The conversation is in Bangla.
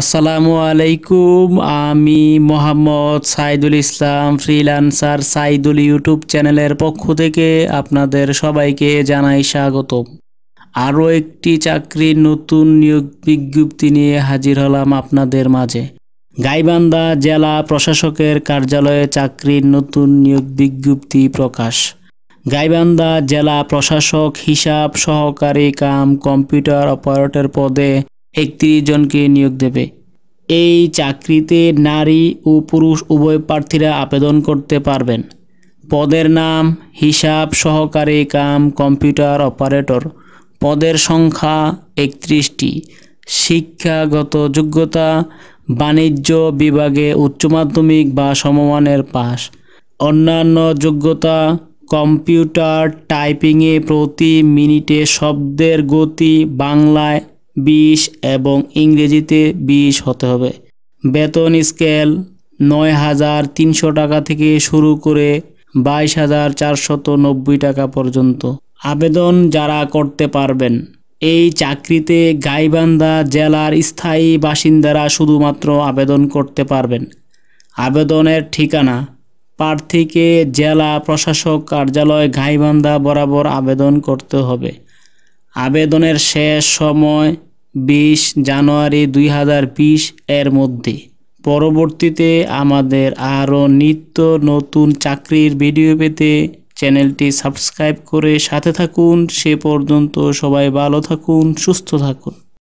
আসসালামু আলাইকুম আমি মোহাম্মদ সাইদুল ইসলাম ফ্রিল্যান্সার সাইদুল ইউটিউব চ্যানেলের পক্ষ থেকে আপনাদের সবাইকে জানাই স্বাগত আরও একটি চাকরির নতুন নিয়োগ বিজ্ঞপ্তি নিয়ে হাজির হলাম আপনাদের মাঝে গাইবান্ধা জেলা প্রশাসকের কার্যালয়ে চাকরির নতুন নিয়োগ বিজ্ঞপ্তি প্রকাশ গাইবান্ধা জেলা প্রশাসক হিসাব সহকারী কাম কম্পিউটার অপারেটর পদে একত্রিশ জনকে নিয়োগ দেবে এই চাকরিতে নারী ও পুরুষ উভয় প্রার্থীরা আবেদন করতে পারবেন পদের নাম হিসাব সহকারী কাম কম্পিউটার অপারেটর পদের সংখ্যা একত্রিশটি শিক্ষাগত যোগ্যতা বাণিজ্য বিভাগে উচ্চ মাধ্যমিক বা সমমানের পাস অন্যান্য যোগ্যতা কম্পিউটার টাইপিংয়ে প্রতি মিনিটে শব্দের গতি বাংলায় বিশ এবং ইংরেজিতে বিশ হতে হবে বেতন স্কেল নয় হাজার তিনশো টাকা থেকে শুরু করে বাইশ হাজার চারশত নব্বই টাকা পর্যন্ত আবেদন যারা করতে পারবেন এই চাকরিতে গাইবান্ধা জেলার স্থায়ী বাসিন্দারা শুধুমাত্র আবেদন করতে পারবেন আবেদনের ঠিকানা প্রার্থীকে জেলা প্রশাসক কার্যালয় গাইবান্ধা বরাবর আবেদন করতে হবে আবেদনের শেষ সময় বিশ জানুয়ারি দুই এর মধ্যে পরবর্তীতে আমাদের আরও নিত্য নতুন চাকরির ভিডিও পেতে চ্যানেলটি সাবস্ক্রাইব করে সাথে থাকুন সে পর্যন্ত সবাই ভালো থাকুন সুস্থ থাকুন